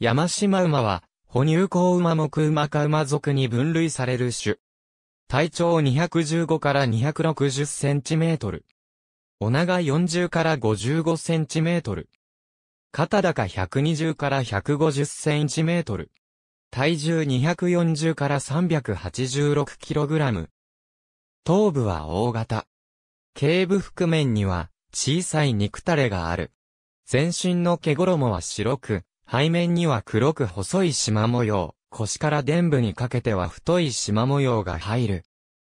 山島馬は、哺乳孔馬目馬か馬属に分類される種。体長215から260センチメートル。お長40から55センチメートル。肩高120から150センチメートル。体重240から386キログラム。頭部は大型。頸部覆面には小さい肉垂れがある。全身の毛衣は白く、背面には黒く細い縞模様、腰から伝部にかけては太い縞模様が入る。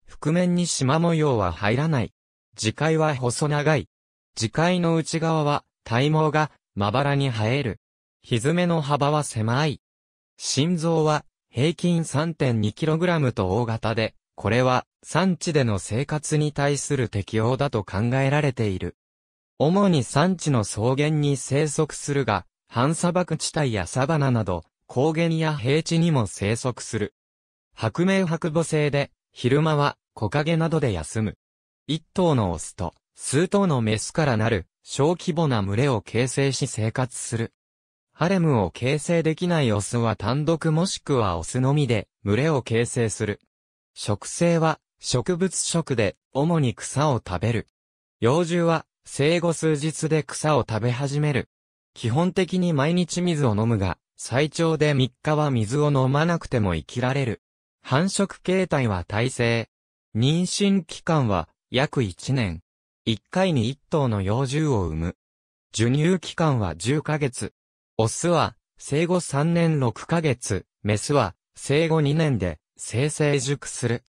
覆面に縞模様は入らない。磁界は細長い。磁界の内側は体毛がまばらに生える。蹄の幅は狭い。心臓は平均 3.2kg と大型で、これは産地での生活に対する適応だと考えられている。主に産地の草原に生息するが、半砂漠地帯やサバナなど、高原や平地にも生息する。白明白母性で、昼間は木陰などで休む。一頭のオスと数頭のメスからなる小規模な群れを形成し生活する。ハレムを形成できないオスは単独もしくはオスのみで群れを形成する。食性は植物食で主に草を食べる。幼獣は生後数日で草を食べ始める。基本的に毎日水を飲むが、最長で3日は水を飲まなくても生きられる。繁殖形態は耐性。妊娠期間は約1年。1回に1頭の幼獣を産む。授乳期間は10ヶ月。オスは生後3年6ヶ月、メスは生後2年で生成熟する。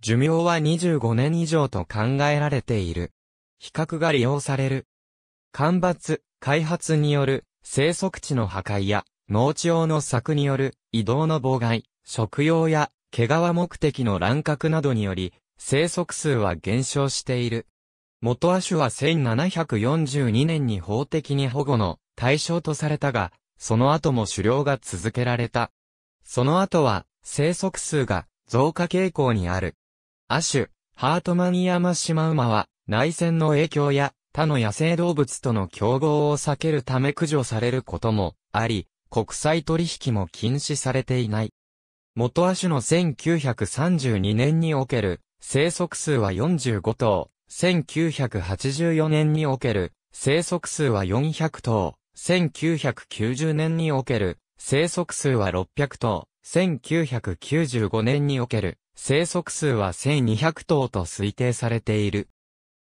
寿命は25年以上と考えられている。比較が利用される。干ばつ、開発による生息地の破壊や農地用の柵による移動の妨害、食用や毛皮目的の乱獲などにより生息数は減少している。元亜種は1742年に法的に保護の対象とされたが、その後も狩猟が続けられた。その後は生息数が増加傾向にある。亜種、ハートマニアマシマウマは内戦の影響や他の野生動物との競合を避けるため駆除されることもあり、国際取引も禁止されていない。元亜種の1932年における生息数は45頭、1984年における生息数は400頭、1990年における生息数は600頭、1995年における生息数は1200頭と推定されている。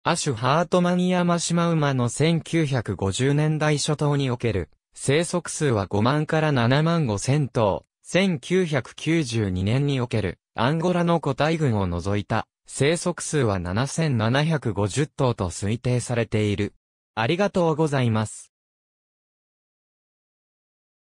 アシュ・ハートマニア・マシマウマの1950年代初頭における生息数は5万から7万5千頭。1992年におけるアンゴラの個体群を除いた生息数は7750頭と推定されている。ありがとうございます。